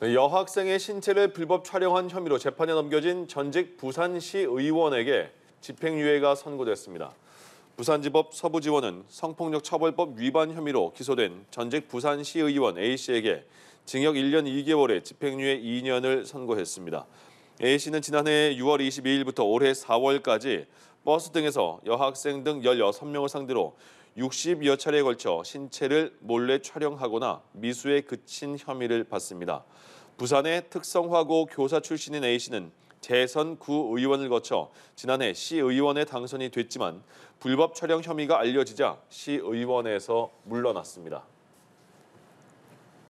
여학생의 신체를 불법 촬영한 혐의로 재판에 넘겨진 전직 부산시 의원에게 집행유예가 선고됐습니다. 부산지법 서부지원은 성폭력 처벌법 위반 혐의로 기소된 전직 부산시 의원 A씨에게 징역 1년 2개월에 집행유예 2년을 선고했습니다. A씨는 지난해 6월 22일부터 올해 4월까지 버스 등에서 여학생 등 16명을 상대로 60여 차례에 걸쳐 신체를 몰래 촬영하거나 미수에 그친 혐의를 받습니다. 부산의 특성화고 교사 출신인 A씨는 대선 구의원을 거쳐 지난해 시의원에 당선이 됐지만 불법 촬영 혐의가 알려지자 시의원에서 물러났습니다.